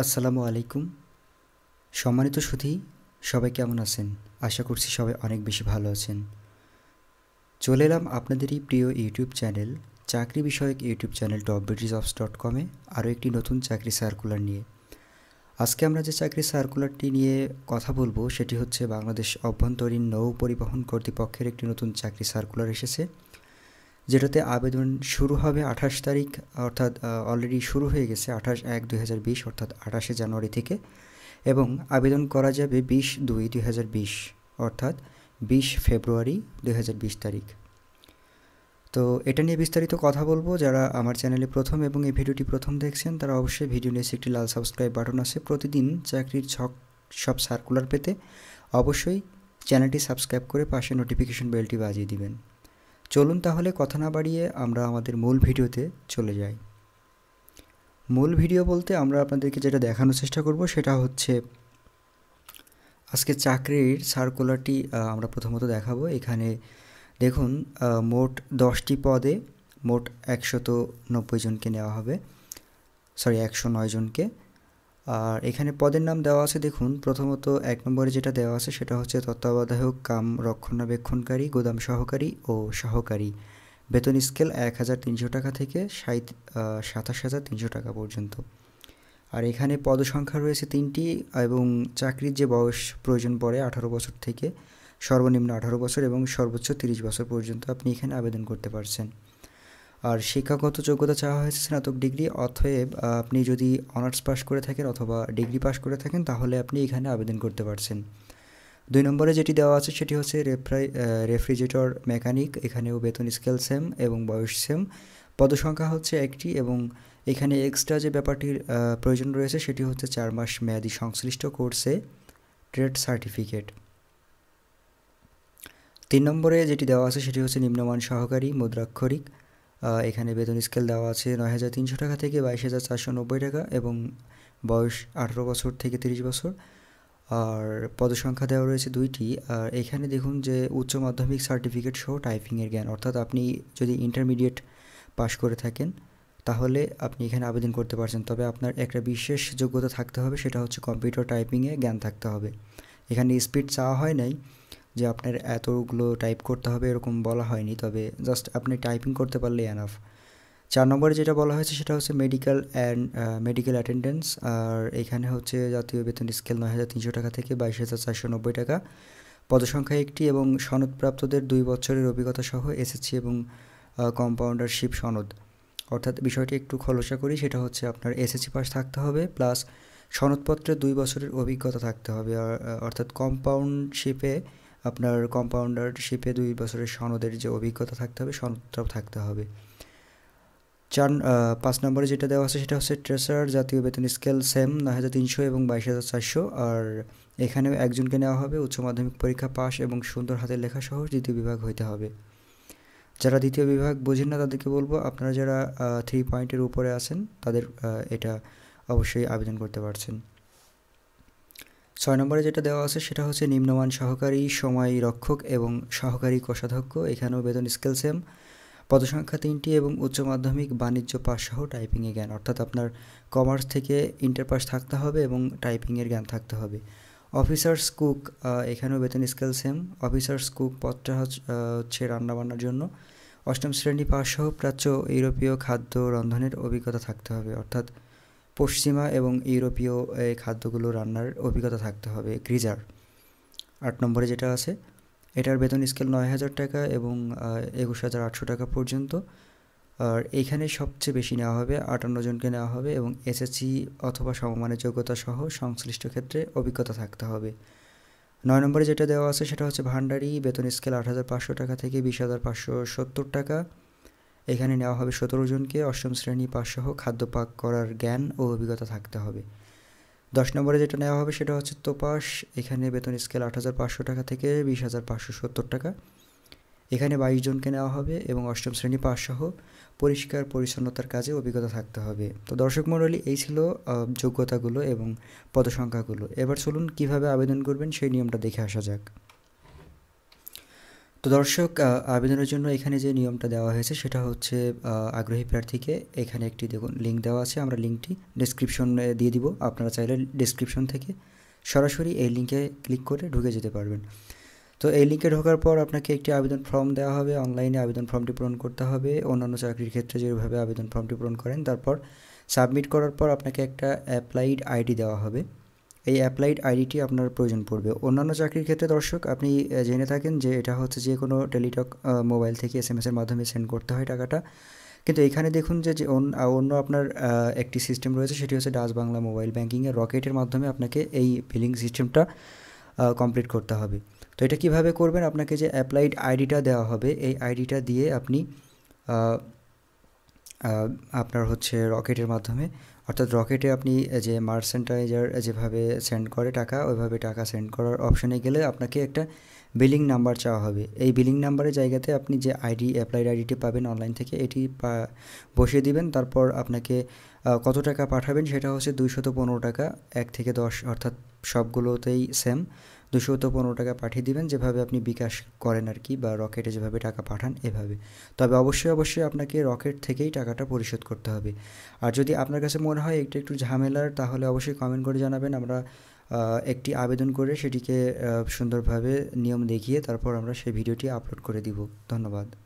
আসসালামু আলাইকুম সম্মানিত সুধি সবাই কেমন আছেন আশা করছি সবাই অনেক বেশি ভালো আছেন চলে এলাম আপনাদেরই প্রিয় ইউটিউব চ্যানেল চাকরি বিষয়ক ইউটিউব চ্যানেল টপ ব্রিটিশ অফস ডট কমে আরও একটি নতুন চাকরি সার্কুলার নিয়ে আজকে আমরা যে চাকরি সার্কুলারটি নিয়ে কথা বলবো সেটি হচ্ছে বাংলাদেশ অভ্যন্তরীণ নৌ পরিবহন কর্তৃপক্ষের একটি নতুন চাকরি সার্কুলার এসেছে যেটাতে আবেদন শুরু হবে আঠাশ তারিখ অর্থাৎ অলরেডি শুরু হয়ে গেছে আঠাশ এক দুই হাজার বিশ অর্থাৎ আঠাশে জানুয়ারি থেকে এবং আবেদন করা যাবে বিশ দুই দুই হাজার বিশ অর্থাৎ বিশ ফেব্রুয়ারি দুই হাজার বিশ তারিখ তো এটা নিয়ে বিস্তারিত কথা বলবো যারা আমার চ্যানেলে প্রথম এবং এই ভিডিওটি প্রথম দেখছেন তারা অবশ্যই ভিডিও নিয়ে একটি লাল সাবস্ক্রাইব বাটন আছে প্রতিদিন চাকরির ছক সব সার্কুলার পেতে অবশ্যই চ্যানেলটি সাবস্ক্রাইব করে পাশে নোটিফিকেশন বেলটি বাজিয়ে দিবেন চলুন তাহলে কথা না বাড়িয়ে আমরা আমাদের মূল ভিডিওতে চলে যাই মূল ভিডিও বলতে আমরা আপনাদেরকে যেটা দেখানোর চেষ্টা করব সেটা হচ্ছে আজকে চাকরির সার্কুলারটি আমরা প্রথমত দেখাবো এখানে দেখুন মোট দশটি পদে মোট একশত নব্বই জনকে নেওয়া হবে সরি একশো নয় জনকে আর এখানে পদের নাম দেওয়া আছে দেখুন প্রথমত এক নম্বরে যেটা দেওয়া আছে সেটা হচ্ছে তত্ত্বাবধায়ক কাম রক্ষণাবেক্ষণকারী গোদাম সহকারী ও সহকারী বেতন স্কেল এক হাজার তিনশো টাকা থেকে সাঁত সাতাশ হাজার তিনশো টাকা পর্যন্ত আর এখানে পদসংখ্যা রয়েছে তিনটি এবং চাকরির যে বয়স প্রয়োজন পড়ে আঠারো বছর থেকে সর্বনিম্ন আঠারো বছর এবং সর্বোচ্চ তিরিশ বছর পর্যন্ত আপনি এখানে আবেদন করতে পারছেন আর শিক্ষাগত যোগ্যতা চাওয়া হয়েছে স্নাতক ডিগ্রি অথব আপনি যদি অনার্স পাস করে থাকেন অথবা ডিগ্রি পাস করে থাকেন তাহলে আপনি এখানে আবেদন করতে পারছেন দুই নম্বরে যেটি দেওয়া আছে সেটি হচ্ছে রেফ্রাই রেফ্রিজারেটর মেকানিক এখানেও বেতন স্কেল সেম এবং বয়স সেম পদসংখ্যা হচ্ছে একটি এবং এখানে এক্সট্রা যে ব্যাপারটির প্রয়োজন রয়েছে সেটি হচ্ছে চার মাস মেয়াদি সংশ্লিষ্ট কোর্সে ট্রেড সার্টিফিকেট তিন নম্বরে যেটি দেওয়া আছে সেটি হচ্ছে নিম্নমান সহকারী মুদ্রাক্ষরিক এখানে বেতন স্কেল দেওয়া আছে নয় হাজার তিনশো টাকা থেকে বাইশ হাজার চারশো নব্বই টাকা এবং বয়স আঠেরো বছর থেকে তিরিশ বছর আর পদসংখ্যা দেওয়া রয়েছে দুইটি আর এখানে দেখুন যে উচ্চ মাধ্যমিক সার্টিফিকেট সহ টাইপিংয়ের জ্ঞান অর্থাৎ আপনি যদি ইন্টারমিডিয়েট পাশ করে থাকেন তাহলে আপনি এখানে আবেদন করতে পারছেন তবে আপনার একটা বিশেষ যোগ্যতা থাকতে হবে সেটা হচ্ছে কম্পিউটার টাইপিংয়ে জ্ঞান থাকতে হবে এখানে স্পিড চাওয়া হয় নাই যে আপনার এতগুলো টাইপ করতে হবে এরকম বলা হয়নি তবে জাস্ট আপনি টাইপিং করতে পারলে অ্যানাফ চার নম্বরে যেটা বলা হয়েছে সেটা হচ্ছে মেডিকেল অ্যান্ড মেডিকেল অ্যাটেন্ডেন্স আর এখানে হচ্ছে জাতীয় বেতন স্কেল নয় হাজার তিনশো টাকা থেকে বাইশ হাজার চারশো নব্বই টাকা পদসংখ্যা একটি এবং সনদপ্রাপ্তদের দুই বছরের অভিজ্ঞতা সহ এসএসসি এবং কম্পাউন্ডারশিপ সনদ অর্থাৎ বিষয়টি একটু খলসা করি সেটা হচ্ছে আপনার এসএসসি পাস থাকতে হবে প্লাস সনদপত্রে দুই বছরের অভিজ্ঞতা থাকতে হবে অর্থাৎ কম্পাউন্ডশিপে আপনার কম্পাউন্ডারশিপে দুই বছরের সনদের যে অভিজ্ঞতা থাকতে হবে সনদটাও থাকতে হবে চার পাঁচ নম্বরে যেটা দেওয়া আছে সেটা হচ্ছে ট্রেসার জাতীয় বেতন স্কেল সেম নয় হাজার তিনশো এবং বাইশ হাজার চারশো আর এখানেও একজনকে নেওয়া হবে উচ্চ মাধ্যমিক পরীক্ষা পাস এবং সুন্দর হাতের লেখা সহ দ্বিতীয় বিভাগ হইতে হবে যারা দ্বিতীয় বিভাগ বোঝেন না তাদেরকে বলবো আপনারা যারা থ্রি পয়েন্টের উপরে আছেন তাদের এটা অবশ্যই আবেদন করতে পারছেন ছয় নম্বরে যেটা দেওয়া আছে সেটা হচ্ছে নিম্নমান সহকারী সময় রক্ষক এবং সহকারী কোষাধ্যক্ষ এখানেও বেতন স্কেল সেম পদসংখ্যা তিনটি এবং উচ্চ মাধ্যমিক বাণিজ্য সহ টাইপিংয়ে জ্ঞান অর্থাৎ আপনার কমার্স থেকে ইন্টার পাস থাকতে হবে এবং টাইপিংয়ের জ্ঞান থাকতে হবে অফিসার্স কুক এখানেও বেতন স্কেল সেম অফিসার্স কুক পদটা হচ্ছে রান্নাবান্নার জন্য অষ্টম শ্রেণী সহ প্রাচ্য ইউরোপীয় খাদ্য রন্ধনের অভিজ্ঞতা থাকতে হবে অর্থাৎ পশ্চিমা এবং ইউরোপীয় এই খাদ্যগুলো রান্নার অভিজ্ঞতা থাকতে হবে গ্রিজার আট নম্বরে যেটা আছে এটার বেতন স্কেল নয় হাজার টাকা এবং একুশ হাজার আটশো টাকা পর্যন্ত আর এখানে সবচেয়ে বেশি নেওয়া হবে আটান্ন জনকে নেওয়া হবে এবং এসএসসি অথবা সমমানের যোগ্যতা সহ সংশ্লিষ্ট ক্ষেত্রে অভিজ্ঞতা থাকতে হবে নয় নম্বরে যেটা দেওয়া আছে সেটা হচ্ছে ভান্ডারি বেতন স্কেল আট হাজার পাঁচশো টাকা থেকে বিশ হাজার পাঁচশো সত্তর টাকা এখানে নেওয়া হবে সতেরো জনকে অষ্টম শ্রেণী পাশসহ খাদ্য পাক করার জ্ঞান ও অভিজ্ঞতা থাকতে হবে দশ নম্বরে যেটা নেওয়া হবে সেটা হচ্ছে তোপাস এখানে বেতন স্কেল আট হাজার পাঁচশো টাকা থেকে বিশ হাজার পাঁচশো সত্তর টাকা এখানে বাইশ জনকে নেওয়া হবে এবং অষ্টম শ্রেণী পাশসহ পরিষ্কার পরিচ্ছন্নতার কাজে অভিজ্ঞতা থাকতে হবে তো দর্শক মণ্ডলী এই ছিল যোগ্যতাগুলো এবং পদসংখ্যাগুলো এবার চলুন কিভাবে আবেদন করবেন সেই নিয়মটা দেখে আসা যাক তো দর্শক আবেদনের জন্য এখানে যে নিয়মটা দেওয়া হয়েছে সেটা হচ্ছে আগ্রহী প্রার্থীকে এখানে একটি দেখুন লিঙ্ক দেওয়া আছে আমরা লিঙ্কটি ডিসক্রিপশনে দিয়ে দিব আপনারা চাইলে ডিসক্রিপশন থেকে সরাসরি এই লিঙ্কে ক্লিক করে ঢুকে যেতে পারবেন তো এই লিঙ্কে ঢোকার পর আপনাকে একটি আবেদন ফর্ম দেওয়া হবে অনলাইনে আবেদন ফর্মটি পূরণ করতে হবে অন্যান্য চাকরির ক্ষেত্রে যেভাবে আবেদন ফর্মটি পূরণ করেন তারপর সাবমিট করার পর আপনাকে একটা অ্যাপ্লাইড আইডি দেওয়া হবে এই অ্যাপ্লাইড আইডিটি আপনার প্রয়োজন পড়বে অন্যান্য চাকরির ক্ষেত্রে দর্শক আপনি জেনে থাকেন যে এটা হচ্ছে যে কোনো টেলিটক মোবাইল থেকে এস এম এসের মাধ্যমে সেন্ড করতে হয় টাকাটা কিন্তু এখানে দেখুন যে অন্য আপনার একটি সিস্টেম রয়েছে সেটি হচ্ছে ডাচ বাংলা মোবাইল ব্যাঙ্কিংয়ের রকেটের মাধ্যমে আপনাকে এই বিলিং সিস্টেমটা কমপ্লিট করতে হবে তো এটা কিভাবে করবেন আপনাকে যে অ্যাপ্লাইড আইডিটা দেওয়া হবে এই আইডিটা দিয়ে আপনি আপনার হচ্ছে রকেটের মাধ্যমে অর্থাৎ রকেটে আপনি যে মার্সেন্টাইজার যেভাবে সেন্ড করে টাকা ওইভাবে টাকা সেন্ড করার অপশানে গেলে আপনাকে একটা বিলিং নাম্বার চাওয়া হবে এই বিলিং নাম্বারের জায়গাতে আপনি যে আইডি অ্যাপ্লাইড আইডিটি পাবেন অনলাইন থেকে এটি বসিয়ে দিবেন তারপর আপনাকে কত টাকা পাঠাবেন সেটা হচ্ছে দুইশত পনেরো টাকা এক থেকে দশ অর্থাৎ সবগুলোতেই সেম দুশো তো পনেরো টাকা পাঠিয়ে দিবেন যেভাবে আপনি বিকাশ করেন আর কি বা রকেটে যেভাবে টাকা পাঠান এভাবে তবে অবশ্যই অবশ্যই আপনাকে রকেট থেকেই টাকাটা পরিশোধ করতে হবে আর যদি আপনার কাছে মনে হয় একটু একটু ঝামেলার তাহলে অবশ্যই কমেন্ট করে জানাবেন আমরা একটি আবেদন করে সেটিকে সুন্দরভাবে নিয়ম দেখিয়ে তারপর আমরা সেই ভিডিওটি আপলোড করে দিব ধন্যবাদ